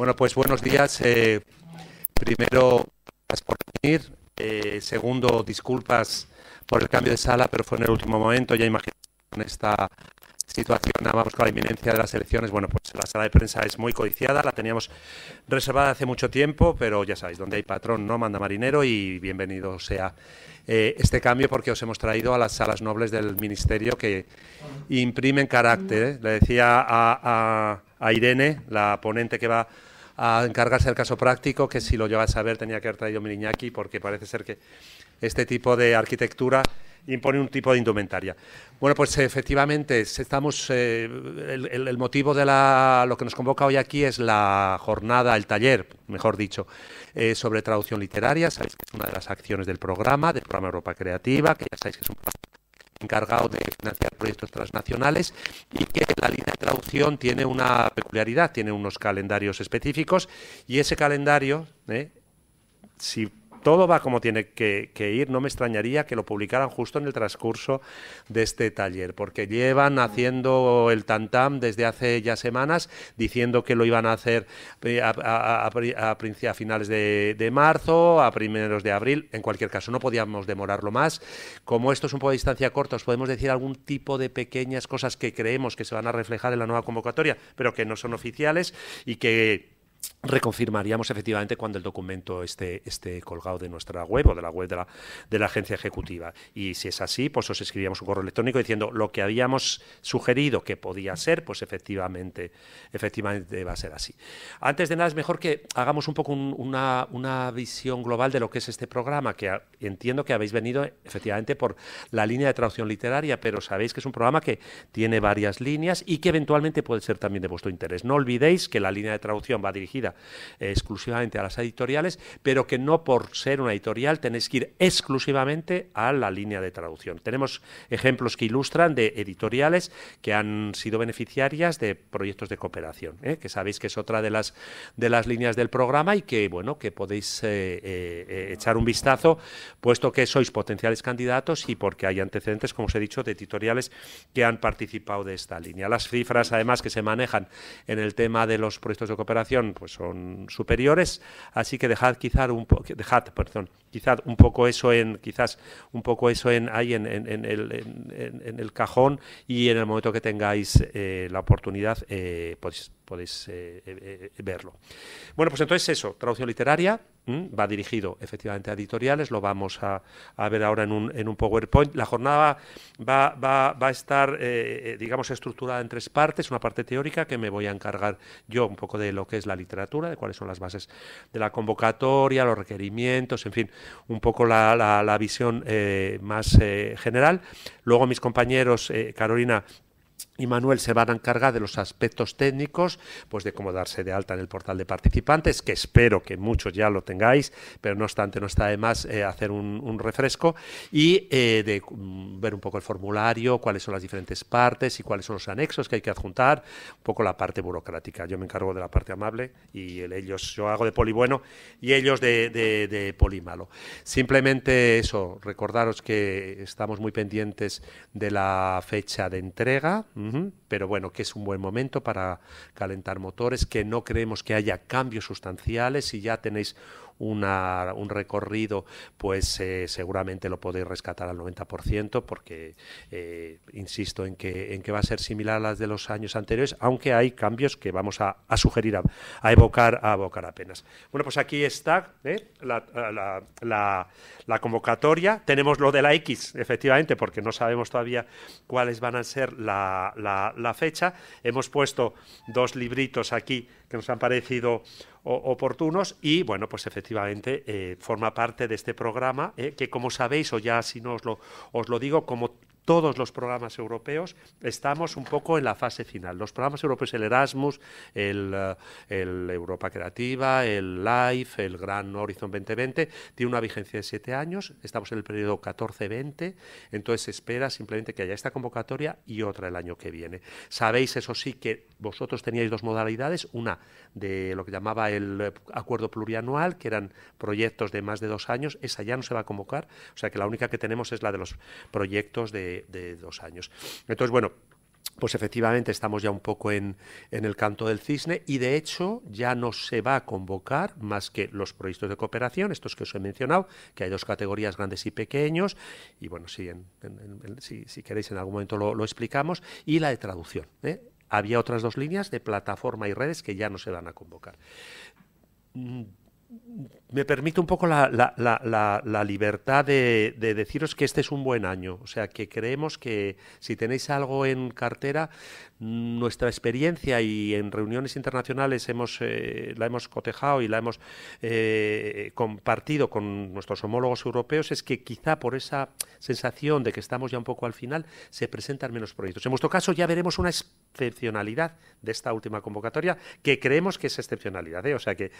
Bueno, pues buenos días. Eh, primero, gracias por venir. Eh, segundo, disculpas por el cambio de sala, pero fue en el último momento. Ya imagino con esta situación, vamos con la inminencia de las elecciones. Bueno, pues la sala de prensa es muy codiciada, la teníamos reservada hace mucho tiempo, pero ya sabéis, donde hay patrón no manda marinero y bienvenido sea eh, este cambio porque os hemos traído a las salas nobles del Ministerio que imprimen carácter. Le decía a Irene, la ponente que va a encargarse del caso práctico, que si lo llevas a ver tenía que haber traído Miriñaki, porque parece ser que este tipo de arquitectura impone un tipo de indumentaria. Bueno, pues efectivamente, estamos, eh, el, motivo de lo que nos convoca hoy aquí es la jornada, el taller, mejor dicho, eh, sobre traducción literaria. Sabéis que es una de las acciones del programa, del programa Europa Creativa, que ya sabéis que es un programa encargado de financiar proyectos transnacionales y que la línea de traducción tiene una peculiaridad, tiene unos calendarios específicos y ese calendario, ¿eh? si todo va como tiene que, ir. No me extrañaría que lo publicaran justo en el transcurso de este taller, porque llevan haciendo el tantam desde hace ya semanas, diciendo que lo iban a hacer eh, a, finales de, de, marzo, a primeros de abril. En cualquier caso, no podíamos demorarlo más. Como esto es un poco de distancia corta, os podemos decir algún tipo de pequeñas cosas que creemos que se van a reflejar en la nueva convocatoria, pero que no son oficiales y que reconfirmaríamos efectivamente cuando el documento esté, esté colgado de nuestra web o de la web de la, agencia ejecutiva. Y si es así, pues os escribíamos un correo electrónico diciendo lo que habíamos sugerido que podía ser, pues efectivamente, efectivamente va a ser así. Antes de nada, es mejor que hagamos un poco una, visión global de lo que es este programa, que entiendo que habéis venido efectivamente por la línea de traducción literaria, pero sabéis que es un programa que tiene varias líneas y que eventualmente puede ser también de vuestro interés. No olvidéis que la línea de traducción va dirigida dirigida eh, exclusivamente a las editoriales, pero que no por ser una editorial tenéis que ir exclusivamente a la línea de traducción. Tenemos ejemplos que ilustran de editoriales que han sido beneficiarias de proyectos de cooperación, ¿eh? que sabéis que es otra de las, de las líneas del programa y que, bueno, que podéis eh, echar un vistazo, puesto que sois potenciales candidatos y porque hay antecedentes, como os he dicho, de editoriales que han participado de esta línea. Las cifras, además, que se manejan en el tema de los proyectos de cooperación pues son superiores, así que dejad quizás un dejad, perdón, quizás un poco eso en quizás un poco eso en ahí en, en, el, en el, cajón y en el momento que tengáis eh, la oportunidad eh, podéis, podéis eh, verlo. Bueno, pues entonces eso, traducción literaria. Mm, va dirigido efectivamente a editoriales, lo vamos a, ver ahora en un, PowerPoint. La jornada va, a estar, eh, eh, digamos, estructurada en tres partes. Una parte teórica que me voy a encargar yo un poco de lo que es la literatura, de cuáles son las bases de la convocatoria, los requerimientos, en fin, un poco la, visión eh, más general. Luego mis compañeros, Carolina y Manuel se van a encargar de los aspectos técnicos, pues de cómo darse de alta en el portal de participantes, que espero que muchos ya lo tengáis, pero no obstante no está de más eh, hacer un, refresco y eh, de mm, ver un poco el formulario, cuáles son las diferentes partes y cuáles son los anexos que hay que adjuntar, un poco la parte burocrática. Yo me encargo de la parte amable y ellos, yo hago de poli bueno y ellos de, poli malo. Simplemente eso, recordaros que estamos muy pendientes de la fecha de entrega. Pero bueno, que es un buen momento para calentar motores, que no creemos que haya cambios sustanciales y ya tenéis un recorrido, pues eh, seguramente lo podéis rescatar al 90%, porque eh, insisto en que, en que va a ser similar a las de los años anteriores, aunque hay cambios que vamos a, sugerir, a, evocar, a evocar apenas. Bueno, pues aquí está ¿eh? la, la, convocatoria. Tenemos lo de la X, efectivamente, porque no sabemos todavía cuáles van a ser la fecha. Hemos puesto dos libritos aquí que nos han parecido oportunos y bueno, pues efectivamente eh, forma parte de este programa eh, que como sabéis o ya si no os lo, os lo digo, como todos los programas europeos estamos un poco en la fase final. Los programas europeos, el Erasmus, el, eh, Europa Creativa, el LIFE, el Gran Horizon 2020, tiene una vigencia de siete años, estamos en el periodo 14-20, entonces se espera simplemente que haya esta convocatoria y otra el año que viene. Sabéis, eso sí, que vosotros teníais dos modalidades, una de lo que llamaba el acuerdo plurianual, que eran proyectos de más de dos años, esa ya no se va a convocar, o sea que la única que tenemos es la de los proyectos de de, dos años. Entonces, bueno, pues efectivamente estamos ya un poco en, el canto del cisne y de hecho ya no se va a convocar más que los proyectos de cooperación, estos que os he mencionado, que hay dos categorías grandes y pequeños, y bueno, si, queréis en algún momento lo, explicamos, y la de traducción. ¿eh? Había otras dos líneas de plataforma y redes que ya no se van a convocar me permite un poco la, libertad de, de, deciros que este es un buen año. O sea, que creemos que si tenéis algo en cartera, nuestra experiencia y en reuniones internacionales eh, la hemos cotejado y la hemos eh, compartido con nuestros homólogos europeos es que quizá por esa sensación de que estamos ya un poco al final se presentan menos proyectos. En vuestro caso ya veremos una excepcionalidad de esta última convocatoria que creemos que es excepcionalidad, ¿eh? o sea que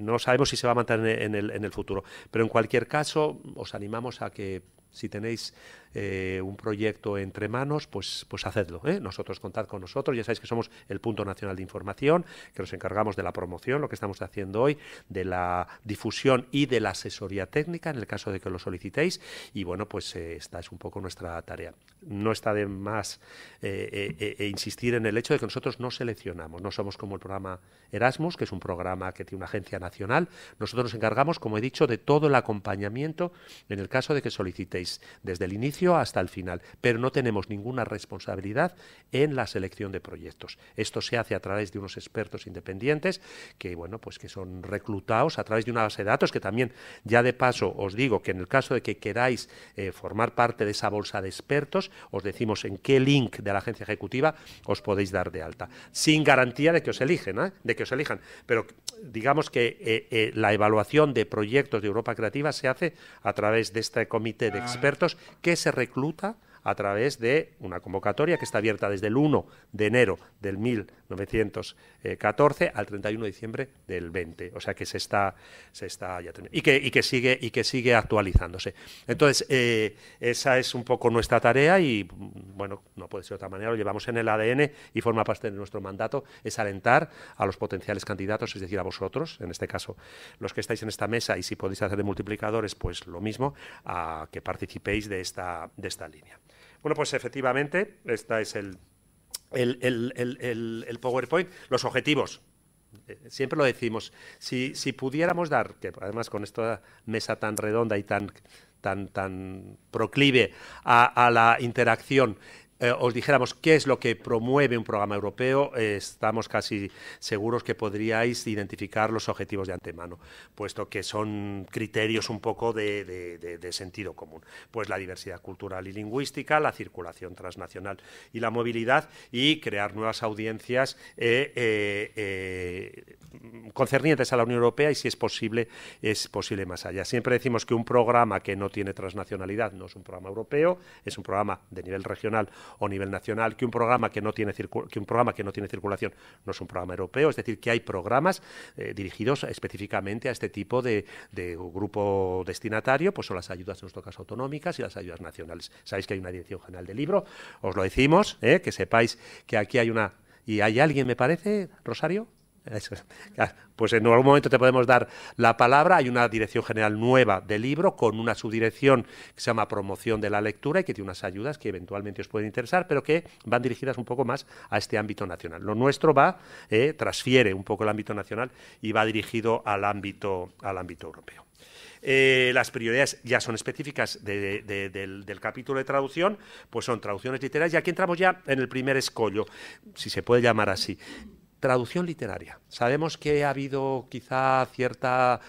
no sabemos si se va a mantener en el futuro. Pero en cualquier caso os animamos a que si tenéis eh, un proyecto entre manos, pues, pues hacedlo. ¿eh? Nosotros contad con nosotros. Ya sabéis que somos el punto nacional de información, que nos encargamos de la promoción, lo que estamos haciendo hoy, de la difusión y de la asesoría técnica en el caso de que lo solicitéis. Y bueno, pues eh, esta es un poco nuestra tarea. No está de más insistir en el hecho de que nosotros no seleccionamos, no somos como el programa Erasmus, que es un programa que tiene una agencia nacional. Nosotros nos encargamos, como he dicho, de todo el acompañamiento en el caso de que solicitéis desde el inicio hasta el final, pero no tenemos ninguna responsabilidad en la selección de proyectos. Esto se hace a través de unos expertos independientes que, bueno, pues que son reclutados a través de una base de datos que también, ya de paso, os digo que en el caso de que queráis eh, formar parte de esa bolsa de expertos, os decimos en qué link de la agencia ejecutiva os podéis dar de alta, sin garantía de que os eligen, ¿eh? de que os elijan. Pero digamos que eh, la evaluación de proyectos de Europa Creativa se hace a través de este comité de ah, expertos que se recluta a través de una convocatoria que está abierta desde el 1 de enero del 1914 al 31 de diciembre del 20. O sea que se está, se está ya y que, y que sigue y que sigue actualizándose. Entonces eh, esa es un poco nuestra tarea y bueno no puede ser de otra manera lo llevamos en el ADN y forma parte de nuestro mandato es alentar a los potenciales candidatos, es decir a vosotros en este caso los que estáis en esta mesa y si podéis hacer de multiplicadores pues lo mismo a que participéis de esta de esta línea. Bueno, pues efectivamente, esta es el, el, el, PowerPoint. Los objetivos, eh, siempre lo decimos, si, pudiéramos dar, que además con esta mesa tan redonda y tan, tan, tan proclive a, a la interacción, eh, os dijéramos qué es lo que promueve un programa europeo, eh, estamos casi seguros que podríais identificar los objetivos de antemano, puesto que son criterios un poco de, sentido común. Pues la diversidad cultural y lingüística, la circulación transnacional y la movilidad y crear nuevas audiencias eh, concernientes a la Unión Europea y si es posible, es posible más allá. Siempre decimos que un programa que no tiene transnacionalidad no es un programa europeo, es un programa de nivel regional o nivel nacional, que un programa que no tiene, que un programa que no tiene circulación no es un programa europeo, es decir, que hay programas eh, dirigidos específicamente a este tipo de, de, grupo destinatario, pues son las ayudas de los caso autonómicas y las ayudas nacionales. Sabéis que hay una dirección general del libro, os lo decimos, eh, que sepáis que aquí hay una... ¿Y hay alguien, me parece, Rosario? Pues en algún momento te podemos dar la palabra. Hay una dirección general nueva del libro con una subdirección que se llama Promoción de la Lectura y que tiene unas ayudas que eventualmente os pueden interesar, pero que van dirigidas un poco más a este ámbito nacional. Lo nuestro va, eh, transfiere un poco el ámbito nacional y va dirigido al ámbito, al ámbito europeo. Eh, las prioridades ya son específicas del, del, capítulo de traducción, pues son traducciones literarias. Y aquí entramos ya en el primer escollo, si se puede llamar así. Traducción literaria. Sabemos que ha habido quizá cierta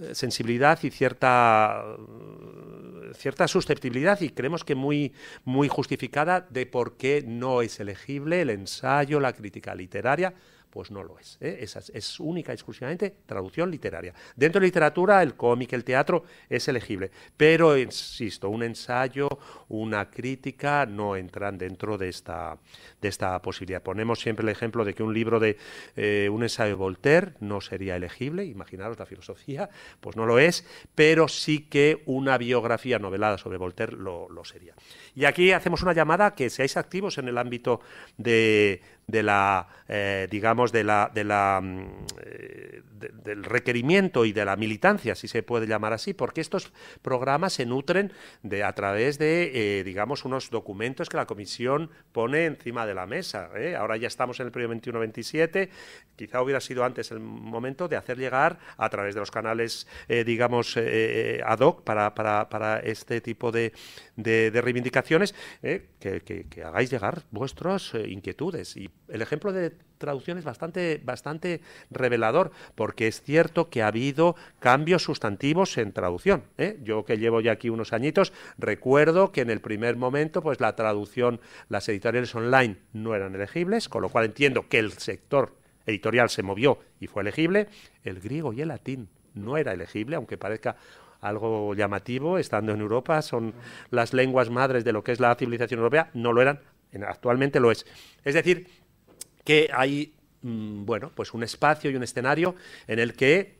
eh, sensibilidad y cierta, mm, cierta susceptibilidad y creemos que muy, muy justificada de por qué no es elegible el ensayo, la crítica literaria. Pues no lo ¿eh? es. Es, única y exclusivamente traducción literaria. Dentro de literatura, el cómic, el teatro es elegible, pero, insisto, un ensayo, una crítica no entran dentro de esta, de esta posibilidad. Ponemos siempre el ejemplo de que un libro de eh, un ensayo de Voltaire no sería elegible, imaginaros la filosofía, pues no lo es, pero sí que una biografía novelada sobre Voltaire lo, lo sería. Y aquí hacemos una llamada que seáis activos en el ámbito de, de la, eh, digamos, de la, de la, mm, eh, del requerimiento y de la militancia, si se puede llamar así, porque estos programas se nutren de, a través de, eh, digamos, unos documentos que la Comisión pone encima de la mesa. Ahora ya estamos en el periodo 21-27, quizá hubiera sido antes el momento de hacer llegar a través de los canales, digamos, ad hoc para, este tipo de, reivindicaciones, que, que, hagáis llegar vuestras inquietudes y el ejemplo de traducción es bastante, bastante revelador, porque es cierto que ha habido cambios sustantivos en traducción. ¿eh? Yo que llevo ya aquí unos añitos, recuerdo que en el primer momento, pues la traducción, las editoriales online no eran elegibles, con lo cual entiendo que el sector editorial se movió y fue elegible. El griego y el latín no era elegible, aunque parezca algo llamativo, estando en Europa, son las lenguas madres de lo que es la civilización europea, no lo eran, actualmente lo es. Es decir, que hay, mm, bueno, pues un espacio y un escenario en el que,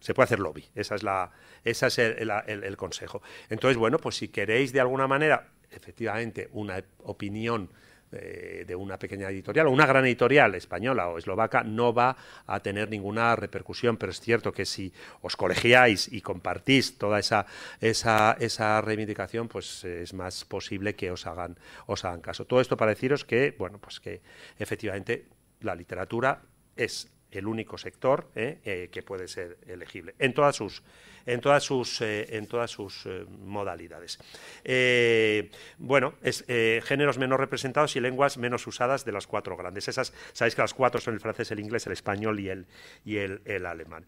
se puede hacer lobby. Esa es la, esa es el, el consejo. Entonces, bueno, pues si queréis de alguna manera, efectivamente, una opinión eh, de una pequeña editorial o una gran editorial española o eslovaca no va a tener ninguna repercusión, pero es cierto que si os colegiáis y compartís toda esa, esa, esa reivindicación, pues eh, es más posible que os hagan, os hagan caso. Todo esto para deciros que, bueno, pues que efectivamente la literatura es el único sector eh, eh, que puede ser elegible en todas sus en todas sus eh, en todas sus modalidades bueno es, géneros menos representados y lenguas menos usadas de las cuatro grandes esas sabéis que las cuatro son el francés el inglés el español y el y el, el alemán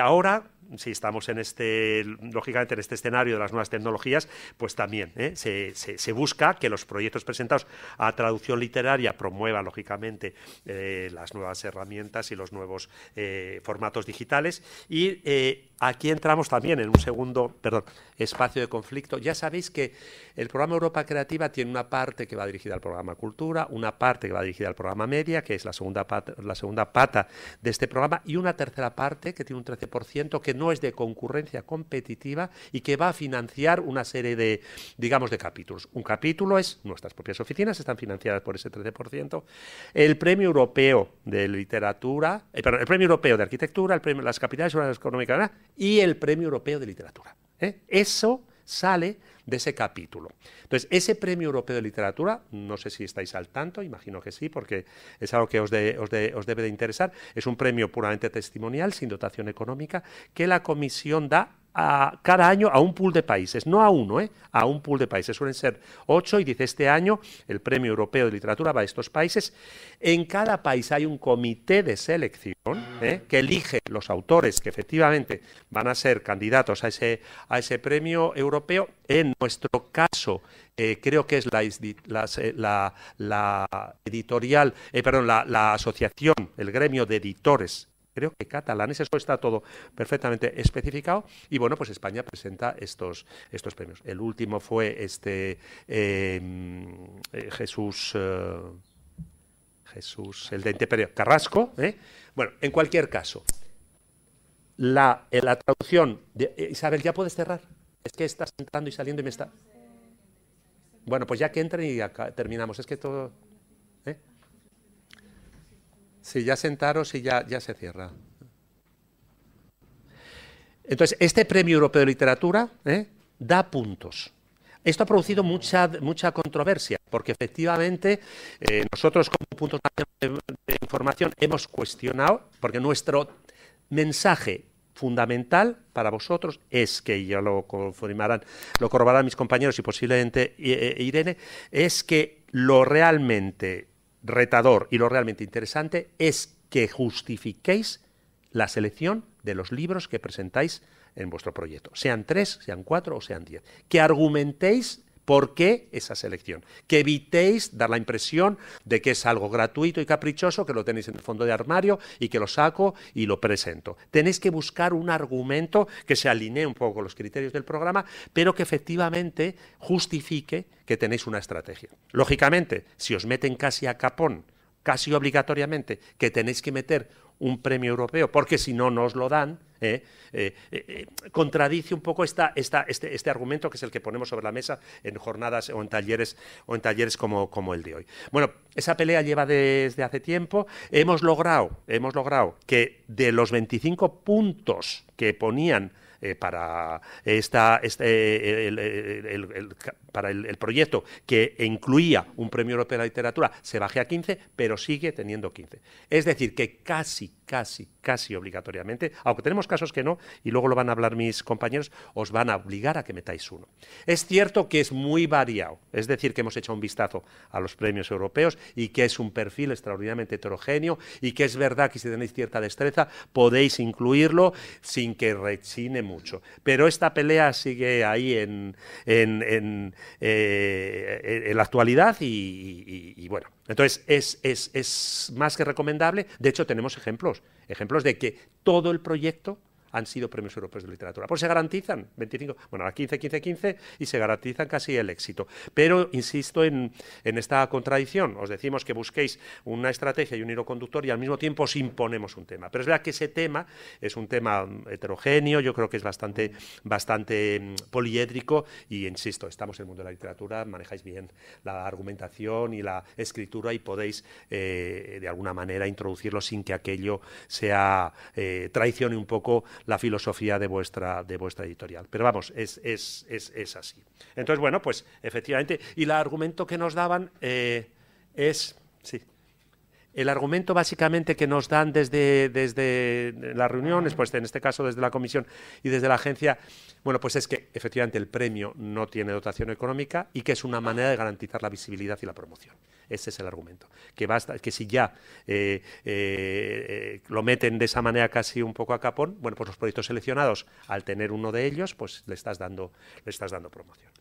ahora si estamos en este, lógicamente, en este escenario de las nuevas tecnologías, pues también ¿eh? se, busca que los proyectos presentados a traducción literaria promuevan, lógicamente, eh, las nuevas herramientas y los nuevos eh, formatos digitales. Y aquí entramos también en un segundo perdón, espacio de conflicto. Ya sabéis que el programa Europa Creativa tiene una parte que va dirigida al programa Cultura, una parte que va dirigida al programa Media, que es la segunda, la segunda pata de este programa, y una tercera parte que tiene un 13% que no es de concurrencia competitiva y que va a financiar una serie de, digamos, de capítulos. Un capítulo es nuestras propias oficinas, están financiadas por ese 13%. El Premio Europeo de Literatura, eh, el Premio Europeo de Arquitectura, el premio, las capitales urbanas económicas y el Premio Europeo de Literatura. ¿eh? Eso sale de ese capítulo. Entonces, ese Premio Europeo de Literatura, no sé si estáis al tanto, imagino que sí, porque es algo que os, os debe de interesar, es un premio puramente testimonial, sin dotación económica, que la Comisión da cada año a un pool de países, no a uno, ¿eh? a un pool de países. Suelen ser ocho y dice este año el Premio Europeo de Literatura va a estos países. En cada país hay un comité de selección ¿eh? que elige los autores que efectivamente van a ser candidatos a ese, a ese premio europeo. En nuestro caso, eh, creo que es la, la, la, la editorial, perdón, la asociación, el gremio de editores creo que catalanes, eso está todo perfectamente especificado. Y bueno, pues España presenta estos, estos premios. El último fue este em, eh, Jesús. Eh, Jesús, el de Interperio, Carrasco. ¿eh? Bueno, en cualquier caso, la, eh, la traducción Isabel, ya puedes cerrar. Es que estás entrando y saliendo y me está. Bueno, pues ya que entren y acá terminamos. Es que todo. Sí, ya sentaros y ya, ya se cierra. Entonces, este Premio Europeo de Literatura ¿eh? da puntos. Esto ha producido mucha, mucha controversia, porque efectivamente eh, nosotros como puntos de, de información hemos cuestionado, porque nuestro mensaje fundamental para vosotros es, que ya lo confirmarán, lo corroborarán mis compañeros y posiblemente eh, Irene, es que lo realmente retador y lo realmente interesante es que justifiquéis la selección de los libros que presentáis en vuestro proyecto, sean tres, sean cuatro o sean diez. Que argumentéis ¿Por qué esa selección? Que evitéis dar la impresión de que es algo gratuito y caprichoso, que lo tenéis en el fondo de armario y que lo saco y lo presento. Tenéis que buscar un argumento que se alinee un poco con los criterios del programa, pero que efectivamente justifique que tenéis una estrategia. Lógicamente, si os meten casi a capón, casi obligatoriamente, que tenéis que meter un premio europeo, porque si no, no os lo dan, eh, eh, eh, contradice un poco este, este, argumento que es el que ponemos sobre la mesa en jornadas o en talleres, o en talleres como, el de hoy. Bueno, esa pelea lleva desde hace tiempo. Hemos logrado, hemos logrado que de los 25 puntos que ponían para, esta, este, el, para el, proyecto que incluía un premio europeo de la literatura se baje a 15, pero sigue teniendo 15. Es decir, que casi, casi, casi obligatoriamente, aunque tenemos casos que no, y luego lo van a hablar mis compañeros, os van a obligar a que metáis uno. Es cierto que es muy variado, es decir, que hemos hecho un vistazo a los premios europeos y que es un perfil extraordinariamente heterogéneo y que es verdad que si tenéis cierta destreza podéis incluirlo sin que rechine mucho. Pero esta pelea sigue ahí en, en, eh, la actualidad y bueno. Entonces, es, es, es más que recomendable. De hecho, tenemos ejemplos, ejemplos de que todo el proyecto han sido premios europeos de literatura. Pues se garantizan 25, bueno, ahora 15, 15, 15 y se garantizan casi el éxito. Pero insisto en, esta contradicción. Os decimos que busquéis una estrategia y un hilo conductor y al mismo tiempo os imponemos un tema. Pero es verdad que ese tema es un tema mm, heterogéneo, yo creo que es bastante, bastante mm, poliédrico y insisto, estamos en el mundo de la literatura, manejáis bien la argumentación y la escritura y podéis eh, de alguna manera introducirlo sin que aquello sea eh, traicione un poco la filosofía de vuestra, de vuestra editorial. Pero vamos, es, es, es, es así. Entonces, bueno, pues efectivamente, y el argumento que nos daban eh, es... Sí. El argumento básicamente que nos dan desde, desde las reuniones, pues en este caso desde la comisión y desde la agencia, bueno, pues es que efectivamente el premio no tiene dotación económica y que es una manera de garantizar la visibilidad y la promoción. Ese es el argumento. Que basta, que si ya eh, eh, lo meten de esa manera casi un poco a capón, bueno, pues los proyectos seleccionados, al tener uno de ellos, pues le estás dando, le estás dando promoción.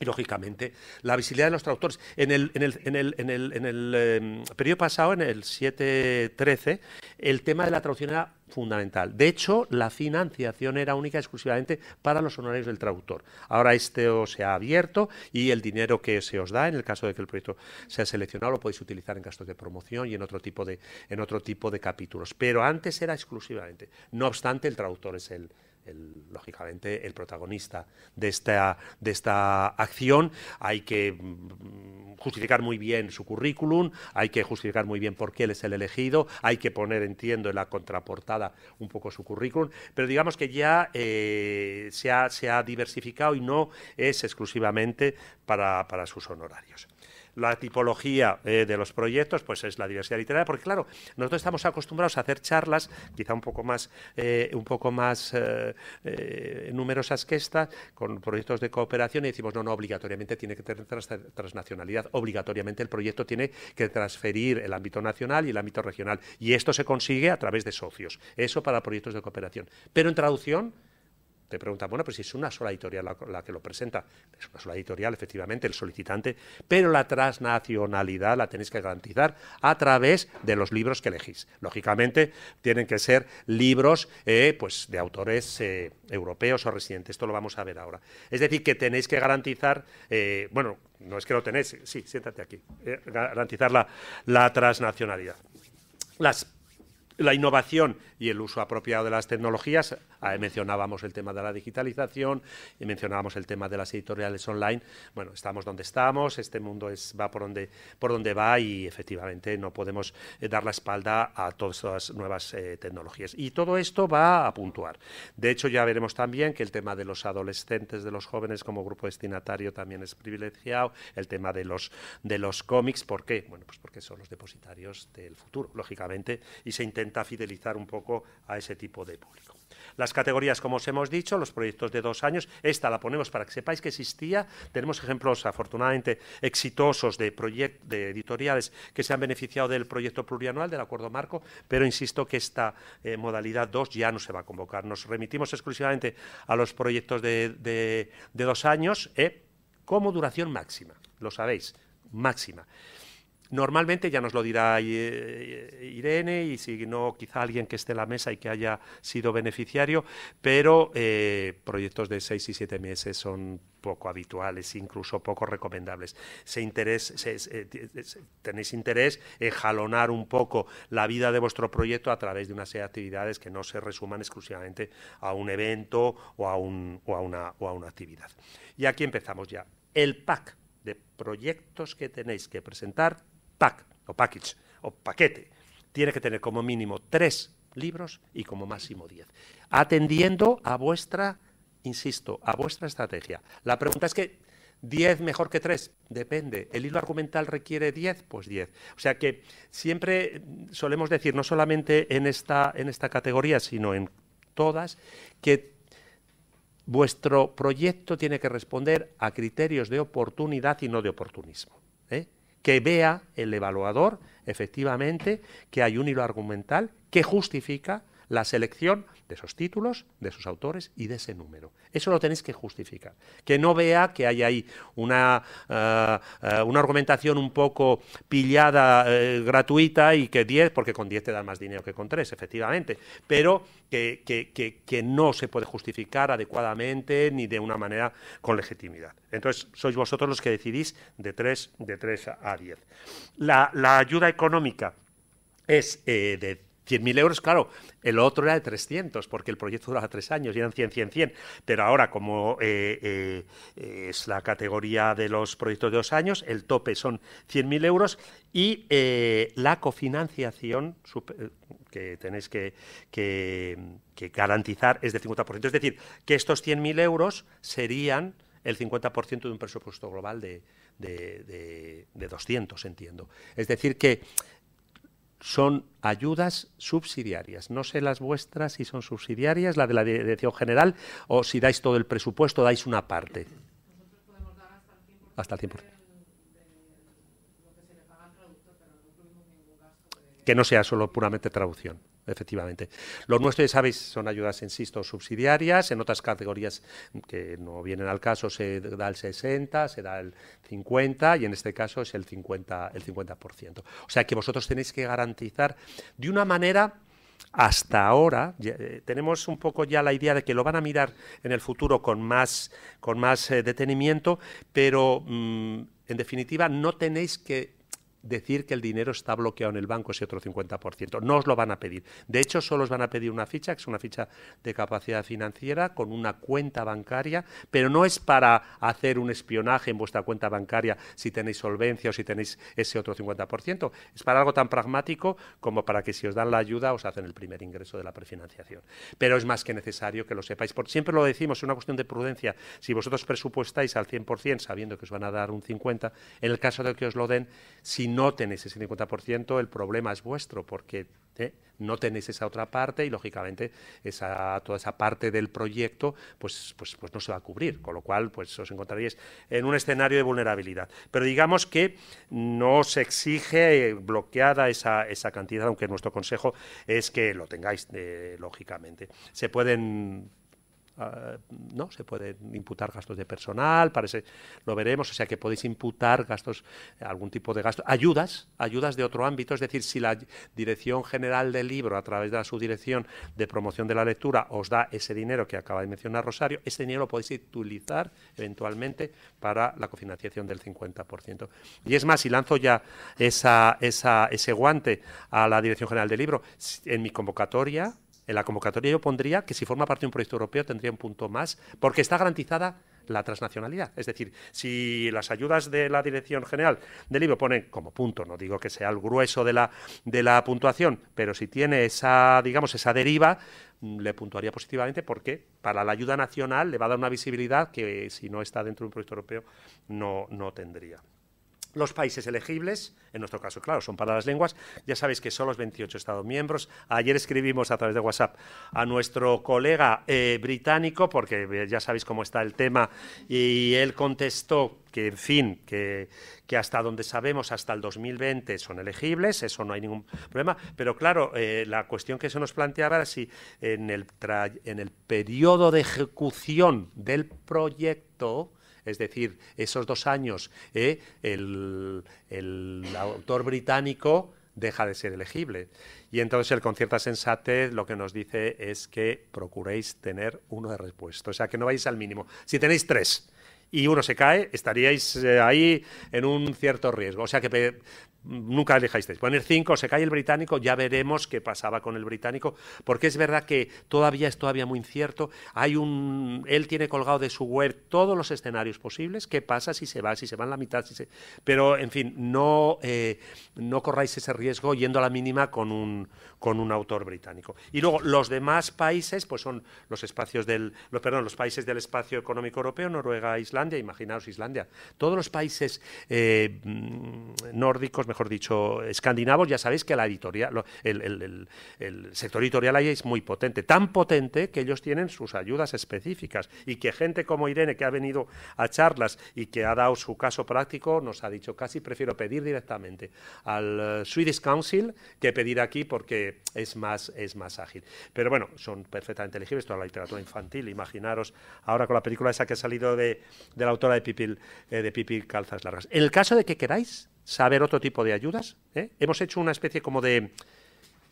Y lógicamente, la visibilidad de los traductores. En el, em, periodo pasado, en el 7-13, el tema de la traducción era fundamental. De hecho, la financiación era única y exclusivamente para los honorarios del traductor. Ahora este se ha abierto y el dinero que se os da, en el caso de que el proyecto sea seleccionado, lo podéis utilizar en gastos de promoción y en otro tipo de, en otro tipo de capítulos. Pero antes era exclusivamente. No obstante, el traductor es el, el, lógicamente, el protagonista de esta, de esta acción. Hay que mm, justificar muy bien su currículum, hay que justificar muy bien por qué él es el elegido, hay que poner, entiendo, en la contraportada un poco su currículum, pero digamos que ya eh, se, ha, diversificado y no es exclusivamente para sus honorarios la tipología eh, de los proyectos, pues es la diversidad literaria, porque claro, nosotros estamos acostumbrados a hacer charlas, quizá un poco más, eh, un poco más eh, numerosas que esta, con proyectos de cooperación, y decimos, no, no, obligatoriamente tiene que tener transnacionalidad, obligatoriamente el proyecto tiene que transferir el ámbito nacional y el ámbito regional, y esto se consigue a través de socios, eso para proyectos de cooperación. Pero en traducción, te preguntan, bueno, pues si es una sola editorial la, que lo presenta, es una sola editorial, efectivamente, el solicitante, pero la transnacionalidad la tenéis que garantizar a través de los libros que elegís. Lógicamente, tienen que ser libros eh, pues, de autores eh, europeos o residentes, esto lo vamos a ver ahora. Es decir, que tenéis que garantizar, eh, bueno, no es que lo tenéis, sí, siéntate aquí, garantizar la, la transnacionalidad. Las la innovación y el uso apropiado de las tecnologías. Ah, mencionábamos el tema de la digitalización y mencionábamos el tema de las editoriales online. Bueno, estamos donde estamos, este mundo es, va por donde, por donde va y efectivamente no podemos eh, dar la espalda a todas las nuevas eh, tecnologías. Y todo esto va a puntuar. De hecho, ya veremos también que el tema de los adolescentes, de los jóvenes como grupo destinatario también es privilegiado, el tema de los, de los cómics, ¿por qué? Bueno, pues porque son los depositarios del futuro, lógicamente, y se intenta fidelizar un poco a ese tipo de público. Las categorías, como os hemos dicho, los proyectos de dos años, esta la ponemos para que sepáis que existía. Tenemos ejemplos afortunadamente exitosos de, de editoriales que se han beneficiado del proyecto plurianual, del acuerdo marco, pero insisto que esta eh, modalidad 2 ya no se va a convocar. Nos remitimos exclusivamente a los proyectos de, dos años ¿eh? como duración máxima, lo sabéis, máxima. Normalmente, ya nos lo dirá eh, eh, Irene y si no, quizá alguien que esté en la mesa y que haya sido beneficiario, pero eh, proyectos de seis y siete meses son poco habituales, incluso poco recomendables. tenéis interés en jalonar un poco la vida de vuestro proyecto a través de una serie de actividades que no se resuman exclusivamente a un evento un, una, o a una actividad. Y aquí empezamos ya. El pack de proyectos que tenéis que presentar pack o package o paquete tiene que tener como mínimo tres libros y como máximo diez, atendiendo a vuestra, insisto, a vuestra estrategia. La pregunta es que ¿diez mejor que tres? depende. El hilo argumental requiere diez? pues diez. O sea que siempre mm, solemos decir, no solamente en esta, en esta categoría, sino en todas, que vuestro proyecto tiene que responder a criterios de oportunidad y no de oportunismo. ¿eh? que vea el evaluador efectivamente que hay un hilo argumental que justifica la selección de esos títulos, de esos autores y de ese número. Eso lo tenéis que justificar. Que no vea que hay ahí una, eh, eh, una argumentación un poco pillada, eh, gratuita y que 10, porque con 10 te da más dinero que con 3, efectivamente, pero que, que, no se puede justificar adecuadamente ni de una manera con legitimidad. Entonces, sois vosotros los que decidís de 3, de 3 a 10. La, ayuda económica es de 100.000 euros, claro, el otro era de 300, porque el proyecto duraba tres años y eran 100, 100, 100. Pero ahora, como eh, eh, es la categoría de los proyectos de dos años, el tope son 100.000 euros y eh, la cofinanciación que tenéis que, garantizar es del 50%. Es decir, que estos 100.000 euros serían el 50% de un presupuesto global de, de, 200, entiendo. Es decir, que son ayudas subsidiarias. No sé las vuestras si son subsidiarias, la de la Dirección General, o si dais todo el presupuesto, dais una parte. Nosotros podemos dar hasta el 100%. Hasta el 100%. Que no sea solo puramente traducción efectivamente. Los nuestros, ya sabéis, son ayudas, insisto, subsidiarias. En otras categorías que no vienen al caso se da el 60, se da el 50 y en este caso es el 50%. El 50%. O sea que vosotros tenéis que garantizar de una manera... Hasta ahora eh, tenemos un poco ya la idea de que lo van a mirar en el futuro con más, con más eh, detenimiento, pero mm, en definitiva no tenéis que decir que el dinero está bloqueado en el banco ese otro 50%. No os lo van a pedir. De hecho, solo os van a pedir una ficha, que es una ficha de capacidad financiera con una cuenta bancaria, pero no es para hacer un espionaje en vuestra cuenta bancaria si tenéis solvencia o si tenéis ese otro 50%. Es para algo tan pragmático como para que si os dan la ayuda os hacen el primer ingreso de la prefinanciación. Pero es más que necesario que lo sepáis. Por, siempre lo decimos, es una cuestión de prudencia. Si vosotros presupuestáis al 100% sabiendo que os van a dar un 50%, en el caso de que os lo den, si no tenéis ese 50%, el problema es vuestro, porque eh, no tenéis esa otra parte y, lógicamente, esa, toda esa parte del proyecto pues, pues, pues no se va a cubrir, con lo cual pues, os encontraríais en un escenario de vulnerabilidad. Pero digamos que no se exige eh, bloqueada esa, cantidad, aunque nuestro consejo es que lo tengáis, eh, lógicamente. Se pueden Ah, no se pueden imputar gastos de personal parece lo veremos o sea que podéis imputar gastos algún tipo de gasto ayudas ayudas de otro ámbito es decir si la dirección general del libro a través de la subdirección de promoción de la lectura os da ese dinero que acaba de mencionar Rosario ese dinero lo podéis utilizar eventualmente para la cofinanciación del 50% y es más si lanzo ya esa, esa, ese guante a la dirección general del libro en mi convocatoria en la convocatoria yo pondría que si forma parte de un proyecto europeo tendría un punto más, porque está garantizada la transnacionalidad. Es decir, si las ayudas de la Dirección General del Libro ponen como punto, no digo que sea el grueso de la, de la puntuación, pero si tiene esa, digamos, esa deriva, mm, le puntuaría positivamente porque para la ayuda nacional le va a dar una visibilidad que si no está dentro de un proyecto europeo no, no tendría. Los países elegibles, en nuestro caso, claro, son para las lenguas. Ya sabéis que son los 28 Estados miembros. Ayer escribimos a través de WhatsApp a nuestro colega eh, británico, porque eh, ya sabéis cómo está el tema, y él contestó que, en fin, que, hasta donde sabemos, hasta el 2020 son elegibles, eso no hay ningún problema. Pero claro, eh, la cuestión que se nos planteaba era si en el, en el periodo de ejecución del proyecto es decir, esos dos años, eh, el, autor británico deja de ser elegible. Y entonces el concierto sensate lo que nos dice es que procuréis tener uno de respuesta. o sea, que no vais al mínimo. Si tenéis tres, y uno se cae, estaríais eh, ahí en un cierto riesgo. O sea que nunca dejáis de Poner cinco, se cae el británico, ya veremos qué pasaba con el británico, porque es verdad que todavía es todavía muy incierto. Hay un, él tiene colgado de su web todos los escenarios posibles. ¿Qué pasa si se va, si se van la mitad, Pero en fin, no, eh, no corráis ese riesgo yendo a la mínima con un con un autor británico. Y luego los demás países, pues son los espacios del, perdón, los países del espacio económico europeo, Noruega, Islandia, imaginaos Islandia. Todos los países eh, mm, nórdicos, mejor dicho, escandinavos, ya sabéis que la editorial, el, el, sector editorial ahí es muy potente, tan potente que ellos tienen sus ayudas específicas y que gente como Irene, que ha venido a charlas y que ha dado su caso práctico, nos ha dicho casi prefiero pedir directamente al eh, Swedish Council que pedir aquí porque es más, es más ágil. Pero bueno, son perfectamente elegibles toda la literatura infantil. Imaginaros ahora con la película esa que ha salido de, la autora de Pipil, eh, de Pipil Calzas Largas. En el caso de que queráis saber otro tipo de ayudas, ¿eh? hemos hecho una especie como de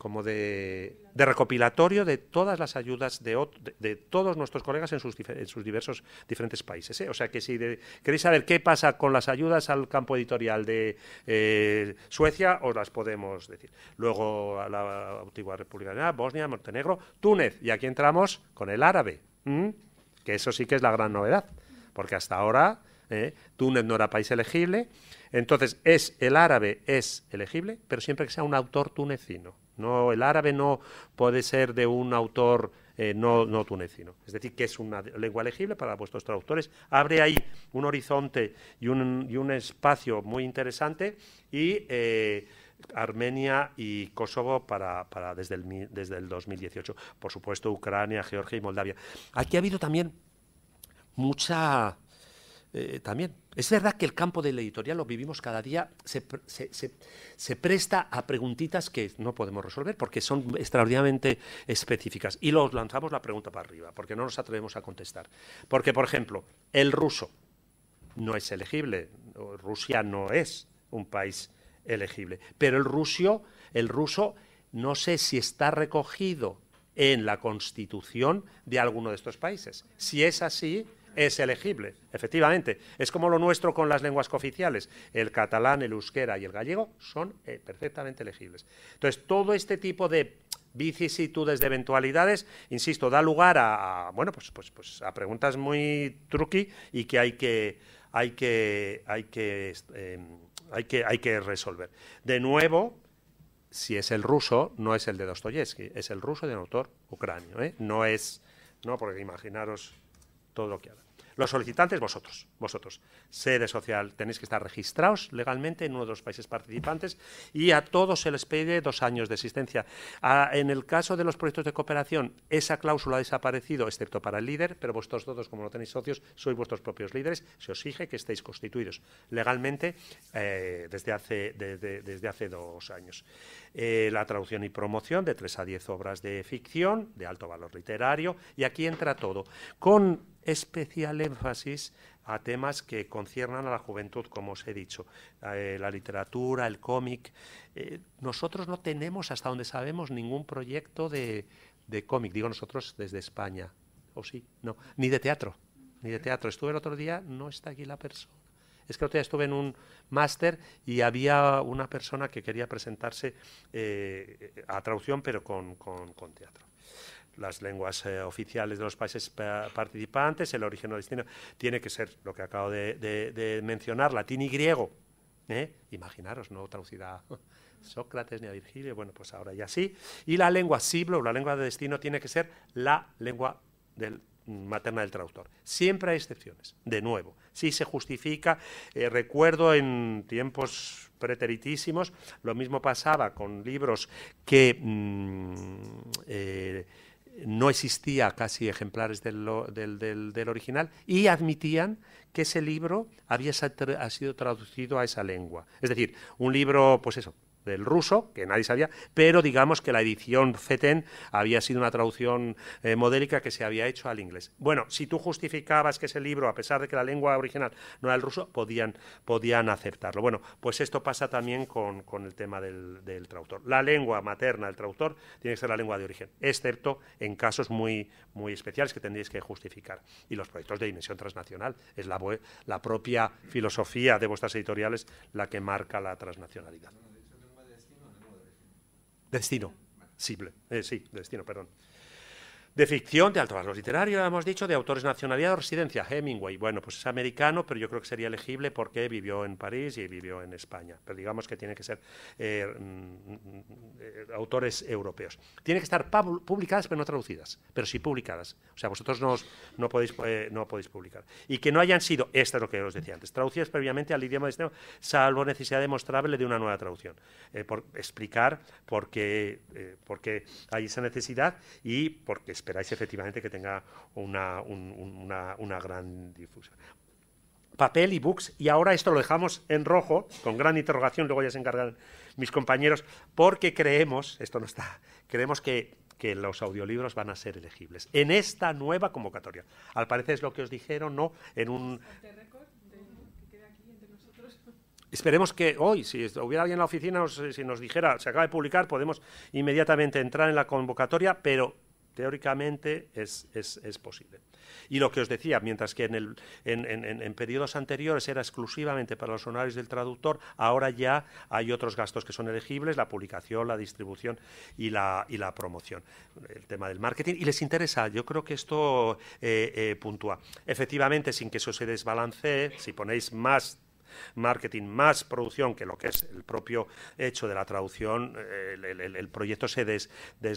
como de, recopilatorio de todas las ayudas de, todos nuestros colegas en sus, sus diversos diferentes países. ¿eh? O sea que si queréis saber qué pasa con las ayudas al campo editorial de eh, Suecia, os las podemos decir. Luego a la antigua República de Bosnia, Montenegro, Túnez. Y aquí entramos con el árabe, que eso sí que es la gran novedad, porque hasta ahora ¿eh? Túnez no era país elegible. Entonces, es el árabe es elegible, pero siempre que sea un autor tunecino. No, el árabe no puede ser de un autor eh, no, tunecino. Es decir, que es una lengua legible para vuestros traductores. Abre ahí un horizonte y un, espacio muy interesante y eh, Armenia y Kosovo para, desde, el, desde el 2018. Por supuesto, Ucrania, Georgia y Moldavia. Aquí ha habido también mucha eh, también. Es verdad que el campo de la editorial lo vivimos cada día, se, presta a preguntitas que no podemos resolver porque son extraordinariamente específicas. Y los lanzamos la pregunta para arriba, porque no nos atrevemos a contestar. Porque, por ejemplo, el ruso no es elegible, Rusia no es un país elegible, pero el, el ruso no sé si está recogido en la constitución de alguno de estos países. Si es así, es elegible, efectivamente. Es como lo nuestro con las lenguas cooficiales. El catalán, el euskera y el gallego son eh, perfectamente elegibles. Entonces, todo este tipo de vicisitudes de eventualidades, insisto, da lugar a, bueno, pues, pues, pues, a preguntas muy truqui y que hay que, hay que, hay que, em, hay que, hay que resolver. De nuevo, si es el ruso, no es el de Dostoyevsky, es el ruso de autor ucranio, ¿eh? no es, no, porque imaginaros todo lo que los solicitantes, vosotros vosotros, sede social, tenéis que estar registrados legalmente en uno de los países participantes y a todos se les pide dos años de existencia. Ah, en el caso de los proyectos de cooperación, esa cláusula ha desaparecido, excepto para el líder, pero vosotros todos, como no tenéis socios, sois vuestros propios líderes, se os exige que estéis constituidos legalmente eh, desde, hace, desde hace dos años. Eh, la traducción y promoción de tres a diez obras de ficción de alto valor literario y aquí entra todo, con especial énfasis a temas que conciernan a la juventud, como os he dicho, eh, la literatura, el cómic. Eh, nosotros no tenemos, hasta donde sabemos, ningún proyecto de, cómic, digo nosotros desde España, o sí, no, ni de teatro, ni de teatro. Estuve el otro día, no está aquí la persona. Es que el otro día estuve en un máster y había una persona que quería presentarse eh, a traducción, pero con, con, con teatro las lenguas eh, oficiales de los países participantes, el origen o destino, tiene que ser lo que acabo de, mencionar, latín y griego. ¿eh? Imaginaros, no traducida Sócrates ni a Virgilio, bueno, pues ahora ya sí. Y la lengua Siblo, la lengua de destino, tiene que ser la lengua mm, materna del traductor. Siempre hay excepciones, de nuevo. Si se justifica, eh, recuerdo en tiempos preteritísimos, lo mismo pasaba con libros que... Mm, no existía casi ejemplares del, del, original y admitían que ese libro había sido traducido a esa lengua. Es decir, un libro, pues eso, del ruso, que nadie sabía, pero digamos que la edición FETEN había sido una traducción eh, modélica que se había hecho al inglés. Bueno, si tú justificabas que ese libro, a pesar de que la lengua original no era el ruso, podían, podían aceptarlo. Bueno, pues esto pasa también con, el tema del, del, traductor. La lengua materna del traductor tiene que ser la lengua de origen, excepto en casos muy, muy especiales que tendríais que justificar. Y los proyectos de dimensión transnacional, es la, la propia filosofía de vuestras editoriales la que marca la transnacionalidad. Destino. Simple. Eh, sí, destino, perdón. De ficción de alto valor literario, hemos dicho, de autores nacionalidad o residencia. Hemingway, bueno, pues es americano, pero yo creo que sería elegible porque vivió en París y vivió en España. Pero digamos que tiene que ser eh, mm, eh, autores europeos. Tiene que estar publicadas, pero no traducidas, pero sí publicadas. O sea, vosotros no, podéis, eh, no podéis publicar. Y que no hayan sido, esto es lo que os decía antes, traducidas previamente al idioma de este, salvo necesidad demostrable de una nueva traducción. por explicar por qué, hay esa necesidad y porque esperáis efectivamente que tenga una, gran difusión papel y books y ahora esto lo dejamos en rojo con gran interrogación luego ya se encargan mis compañeros porque creemos esto no está creemos que, los audiolibros van a ser elegibles en esta nueva convocatoria al parecer es lo que os dijeron no en un este Esperemos que hoy, si hubiera alguien en la oficina, si nos dijera, se acaba de publicar, podemos inmediatamente entrar en la convocatoria, pero teóricamente es, posible. Y lo que os decía, mientras que en, el, en, periodos anteriores era exclusivamente para los honorarios del traductor, ahora ya hay otros gastos que son elegibles, la publicación, la distribución y la, la promoción, el tema del marketing. Y les interesa, yo creo que esto eh, eh, puntúa. Efectivamente, sin que eso se desbalancee, si ponéis más marketing más producción, que lo que es el propio hecho de la traducción, el, proyecto se des,